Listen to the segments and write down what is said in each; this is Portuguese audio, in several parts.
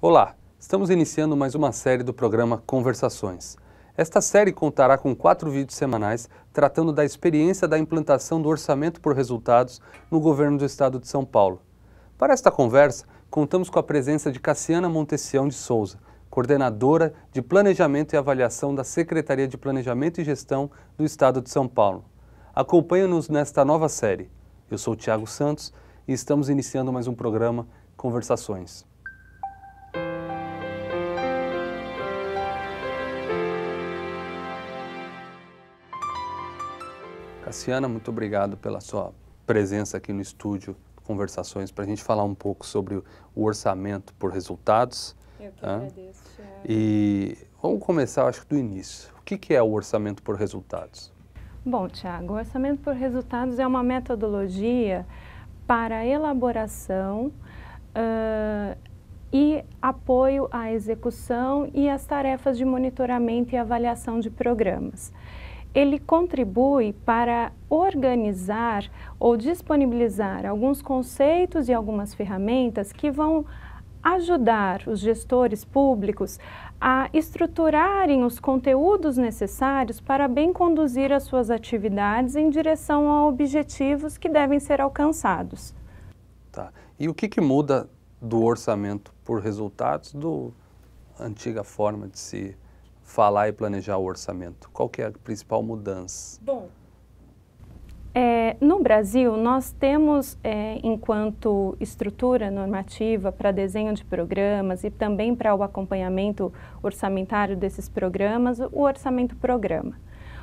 Olá, estamos iniciando mais uma série do programa Conversações. Esta série contará com quatro vídeos semanais tratando da experiência da implantação do orçamento por resultados no governo do estado de São Paulo. Para esta conversa, contamos com a presença de Cassiana Montesião de Souza, coordenadora de Planejamento e Avaliação da Secretaria de Planejamento e Gestão do Estado de São Paulo. Acompanhe-nos nesta nova série. Eu sou Tiago Santos e estamos iniciando mais um programa Conversações. Cassiana, muito obrigado pela sua presença aqui no estúdio Conversações para a gente falar um pouco sobre o orçamento por resultados. Eu que tá? agradeço, Thiago. E vamos começar, acho que do início. O que, que é o orçamento por resultados? Bom, Tiago, o orçamento por resultados é uma metodologia para elaboração uh, e apoio à execução e às tarefas de monitoramento e avaliação de programas ele contribui para organizar ou disponibilizar alguns conceitos e algumas ferramentas que vão ajudar os gestores públicos a estruturarem os conteúdos necessários para bem conduzir as suas atividades em direção a objetivos que devem ser alcançados. Tá. E o que, que muda do orçamento por resultados do antiga forma de se falar e planejar o orçamento? Qual que é a principal mudança? Bom, é, no Brasil, nós temos, é, enquanto estrutura normativa para desenho de programas e também para o acompanhamento orçamentário desses programas, o orçamento-programa.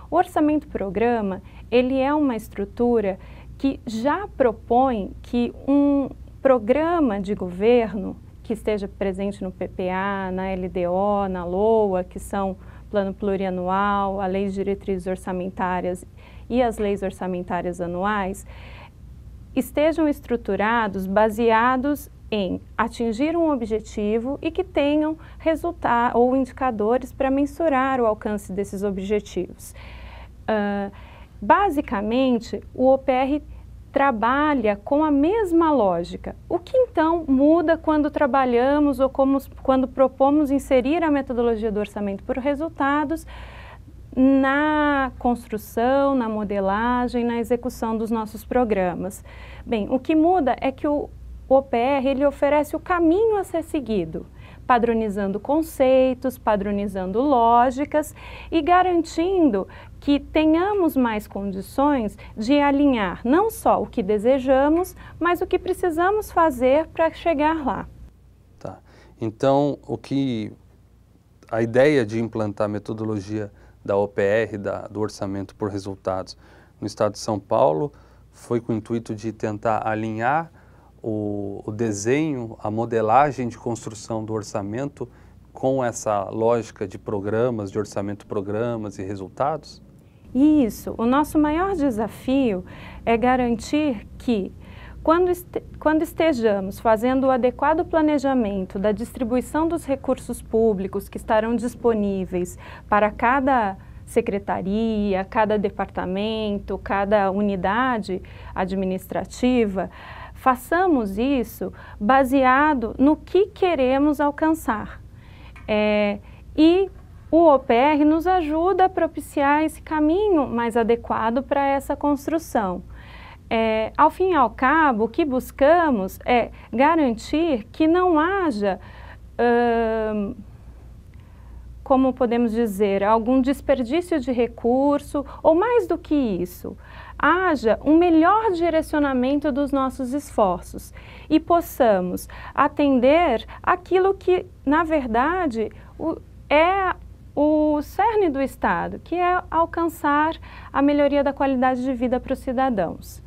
O orçamento-programa, ele é uma estrutura que já propõe que um programa de governo que esteja presente no PPA, na LDO, na LOA, que são plano plurianual, a lei de diretrizes orçamentárias e as leis orçamentárias anuais, estejam estruturados baseados em atingir um objetivo e que tenham resultado ou indicadores para mensurar o alcance desses objetivos. Uh, basicamente, o OPR trabalha com a mesma lógica. O que então muda quando trabalhamos ou como, quando propomos inserir a metodologia do orçamento por resultados na construção, na modelagem, na execução dos nossos programas? Bem, o que muda é que o OPR ele oferece o caminho a ser seguido padronizando conceitos, padronizando lógicas e garantindo que tenhamos mais condições de alinhar não só o que desejamos, mas o que precisamos fazer para chegar lá. Tá. Então, o que a ideia de implantar a metodologia da OPR, da, do Orçamento por Resultados, no Estado de São Paulo, foi com o intuito de tentar alinhar o, o desenho, a modelagem de construção do orçamento com essa lógica de programas, de orçamento programas e resultados? Isso. O nosso maior desafio é garantir que, quando, este, quando estejamos fazendo o adequado planejamento da distribuição dos recursos públicos que estarão disponíveis para cada secretaria, cada departamento, cada unidade administrativa, Façamos isso baseado no que queremos alcançar. É, e o OPR nos ajuda a propiciar esse caminho mais adequado para essa construção. É, ao fim e ao cabo, o que buscamos é garantir que não haja como podemos dizer, algum desperdício de recurso ou mais do que isso, haja um melhor direcionamento dos nossos esforços e possamos atender aquilo que, na verdade, o, é o cerne do Estado, que é alcançar a melhoria da qualidade de vida para os cidadãos.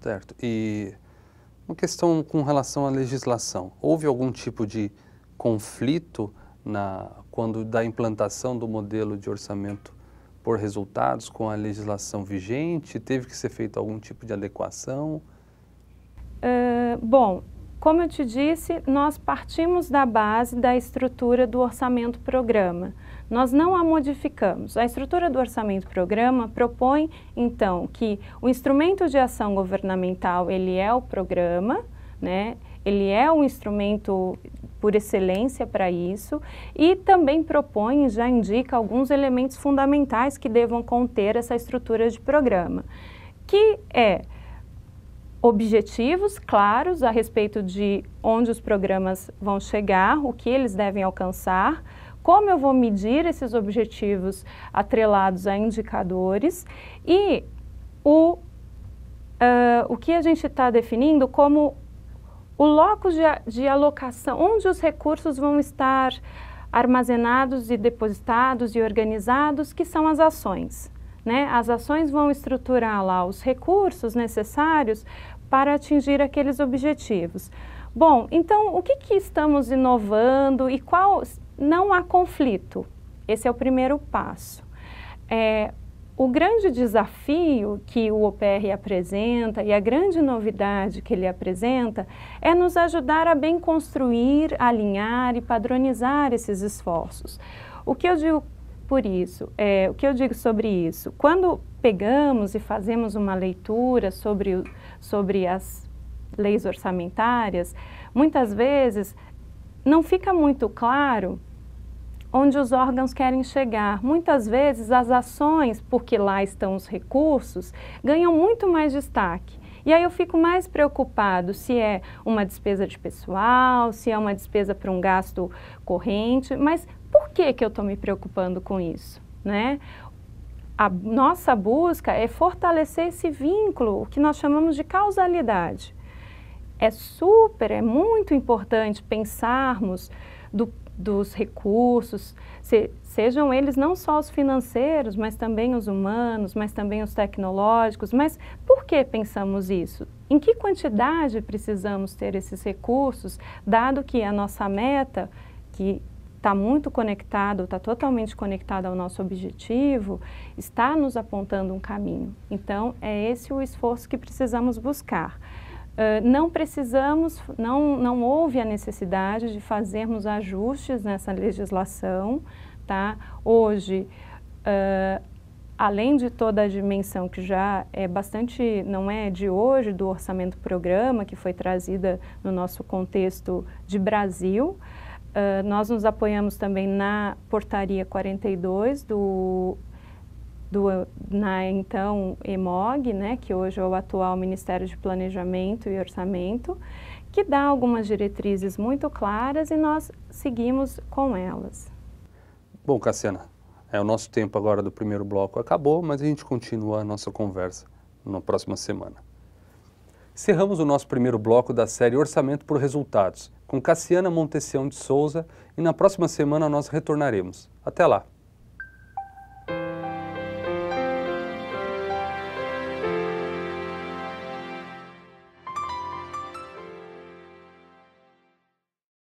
Certo. E uma questão com relação à legislação. Houve algum tipo de conflito na, quando da implantação do modelo de orçamento por resultados com a legislação vigente? Teve que ser feito algum tipo de adequação? Uh, bom, como eu te disse, nós partimos da base da estrutura do orçamento-programa. Nós não a modificamos. A estrutura do orçamento-programa propõe, então, que o instrumento de ação governamental, ele é o programa, né? ele é um instrumento por excelência para isso e também propõe, já indica alguns elementos fundamentais que devam conter essa estrutura de programa, que é objetivos claros a respeito de onde os programas vão chegar, o que eles devem alcançar, como eu vou medir esses objetivos atrelados a indicadores e o, uh, o que a gente está definindo como o loco de, de alocação, onde os recursos vão estar armazenados e depositados e organizados, que são as ações. Né? As ações vão estruturar lá os recursos necessários para atingir aqueles objetivos. Bom, então o que, que estamos inovando e qual não há conflito? Esse é o primeiro passo. É, o grande desafio que o OPR apresenta e a grande novidade que ele apresenta é nos ajudar a bem construir, alinhar e padronizar esses esforços. O que eu digo por isso, é, o que eu digo sobre isso? Quando pegamos e fazemos uma leitura sobre, sobre as leis orçamentárias, muitas vezes não fica muito claro onde os órgãos querem chegar. Muitas vezes as ações, porque lá estão os recursos, ganham muito mais destaque. E aí eu fico mais preocupado se é uma despesa de pessoal, se é uma despesa para um gasto corrente, mas por que, que eu estou me preocupando com isso? Né? A nossa busca é fortalecer esse vínculo, o que nós chamamos de causalidade. É super, é muito importante pensarmos do dos recursos, se, sejam eles não só os financeiros, mas também os humanos, mas também os tecnológicos. Mas por que pensamos isso? Em que quantidade precisamos ter esses recursos, dado que a nossa meta, que está muito conectado, está totalmente conectado ao nosso objetivo, está nos apontando um caminho. Então, é esse o esforço que precisamos buscar não precisamos, não, não houve a necessidade de fazermos ajustes nessa legislação. Tá? Hoje, uh, além de toda a dimensão que já é bastante, não é de hoje, do orçamento programa, que foi trazida no nosso contexto de Brasil, uh, nós nos apoiamos também na portaria 42 do do, na então EMOG, né, que hoje é o atual Ministério de Planejamento e Orçamento, que dá algumas diretrizes muito claras e nós seguimos com elas. Bom, Cassiana, é, o nosso tempo agora do primeiro bloco acabou, mas a gente continua a nossa conversa na próxima semana. Cerramos o nosso primeiro bloco da série Orçamento por Resultados, com Cassiana Montecião de Souza, e na próxima semana nós retornaremos. Até lá!